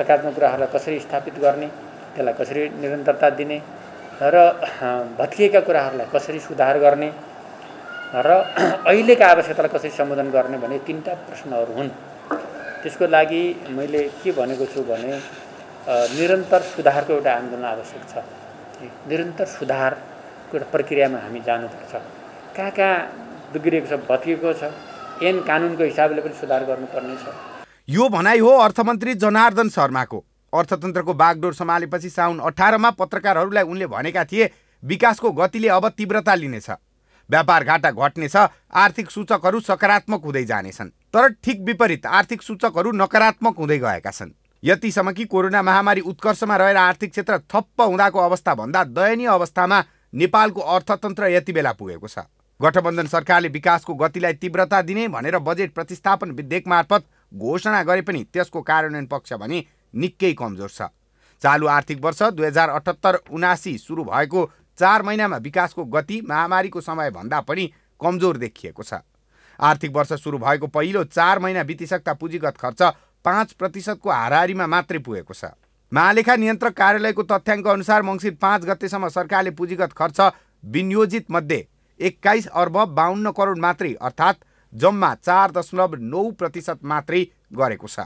सकारात्मक कुराहरूलाई कसरी स्थापित गर्ने त्यसलाई कसरी निरन्तरता दिने र भत्किएका कुराहरूलाई कसरी सुधार गर्ने र अहिलेका आवश्यकतालाई कसरी सम्बोधन गर्ने भन्ने तिनवटा प्रश्नहरू हुन् त्यसको लागि मैले के भनेको छु भने निरन्तर सुधारको एउटा आन्दोलन आवश्यक छ निरन्तर सुधारको एउटा प्रक्रियामा हामी जानुपर्छ कहाँ कहाँ बिग्रिएको छ भत्किएको छ एन कानुनको हिसाबले पनि सुधार गर्नुपर्ने छ यो भनाइ हो अर्थमन्त्री जनार्दन शर्माको अर्थतन्त्रको बागडोर सम्हालेपछि साउन अठारमा पत्रकारहरूलाई उनले भनेका थिए विकासको गतिले अब तीव्रता लिनेछ व्यापार घाटा घट्नेछ आर्थिक सूचकहरू सकारात्मक हुँदै जानेछन् तर ठिक विपरीत आर्थिक सूचकहरू नकारात्मक हुँदै गएका छन् यतिसम्म कि कोरोना महामारी उत्कर्षमा रहेर आर्थिक क्षेत्र थप्प हुँदाको अवस्थाभन्दा दयनीय अवस्थामा नेपालको अर्थतन्त्र यति बेला पुगेको छ गठबन्धन सरकारले विकासको गतिलाई तीव्रता दिने भनेर बजेट प्रतिस्थापन विधेयक मार्फत घोषणा गरे पनि त्यसको कार्यान्वयन पक्ष भने निकै कमजोर छ चालु आर्थिक वर्ष दुई हजार अठहत्तर उनासी सुरु भएको चार महिनामा विकासको गति महामारीको समयभन्दा पनि कमजोर देखिएको छ आर्थिक वर्ष सुरु भएको पहिलो चार महिना बितिसक्दा पुँजीगत खर्च पाँच प्रतिशतको हाराहारीमा मात्रै पुगेको छ महालेखा नियन्त्रक कार्यालयको तथ्याङ्क अनुसार मङ्सिर पाँच गतेसम्म सरकारले पुँजीगत खर्च विनियोजित मध्ये एक्काइस अर्ब बाहन्न करोड मात्रै अर्थात् जम्मा चार दशमलव नौ प्रतिशत मात्रै गरेको छ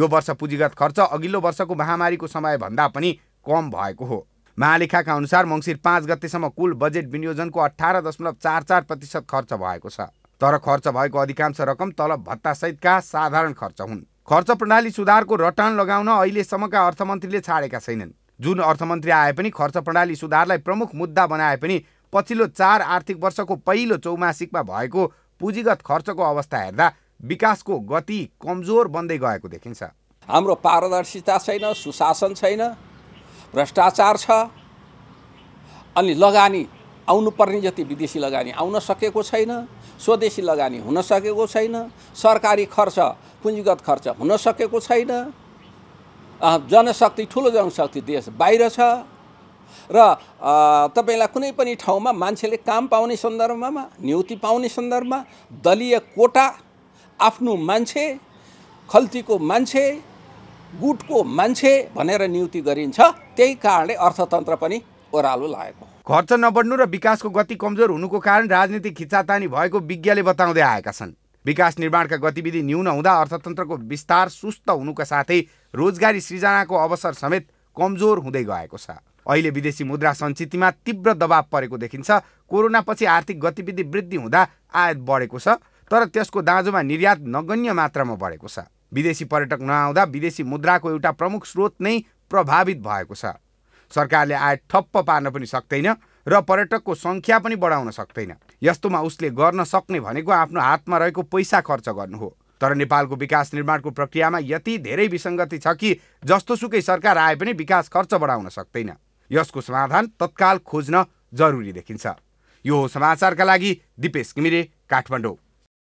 यो वर्ष पुँजीगत खर्च अघिल्लो वर्षको महामारीको समयभन्दा पनि कम भएको हो महालेखाका अनुसार मङ्सिर पाँच गतेसम्म कुल बजेट विनियोजनको अठार दशमलव चार चार प्रतिशत खर्च भएको छ तर खर्च भएको अधिकांश रकम तलब भत्तासहितका साधारण खर्च हुन् खर्च प्रणाली सुधारको रटान लगाउन अहिलेसम्मका अर्थमन्त्रीले छाडेका छैनन् जुन अर्थमन्त्री आए पनि खर्च प्रणाली सुधारलाई प्रमुख मुद्दा बनाए पनि पछिल्लो चार आर्थिक वर्षको पहिलो चौमासिकमा भएको पुँजीगत खर्चको अवस्था हेर्दा विकासको गति कमजोर बन्दै गएको देखिन्छ हाम्रो पारदर्शिता छैन सुशासन छैन भ्रष्टाचार छ अनि लगानी आउनुपर्ने जति विदेशी लगानी आउन सकेको छैन स्वदेशी लगानी हुन सकेको छैन सरकारी खर्च पुँजीगत खर्च हुन सकेको छैन जनशक्ति ठुलो जनशक्ति देश बाहिर छ र तपाईँलाई कुनै पनि ठाउँमा मान्छेले काम पाउने सन्दर्भमा नियुक्ति पाउने सन्दर्भमा दलीय कोटा आफ्नो मान्छे खल्तीको मान्छे गुटको मान्छे भनेर नियुक्ति गरिन्छ त्यही कारणले अर्थतन्त्र पनि ओह्रालो लागेको खर्च नबढ्नु र विकासको गति कमजोर हुनुको कारण राजनीतिक खिचातानी भएको विज्ञले बताउँदै आएका छन् विकास निर्माणका गतिविधि न्यून हुँदा अर्थतन्त्रको विस्तार सुस्त हुनुका साथै रोजगारी सृजनाको अवसर समेत कमजोर हुँदै गएको छ अहिले विदेशी मुद्रा सञ्चितमा तीव्र दबाव परेको देखिन्छ कोरोनापछि आर्थिक गतिविधि वृद्धि हुँदा आयात बढेको छ तर त्यसको दाँजोमा निर्यात नगण्य मात्रामा बढेको छ विदेशी पर्यटक नआउँदा विदेशी मुद्राको एउटा प्रमुख स्रोत नै प्रभावित भएको छ सरकारले आय ठप्प पार्न पनि सक्दैन र पर्यटकको सङ्ख्या पनि बढाउन सक्दैन यस्तोमा उसले गर्न सक्ने भनेको आफ्नो हातमा रहेको पैसा खर्च गर्नु हो तर नेपालको विकास निर्माणको प्रक्रियामा यति धेरै विसङ्गति छ कि जस्तोसुकै सरकार आए पनि विकास खर्च बढाउन सक्दैन यसको समाधान तत्काल खोज्न जरुरी देखिन्छ यो समाचारका लागि दिपेश किमिरे काठमाडौँ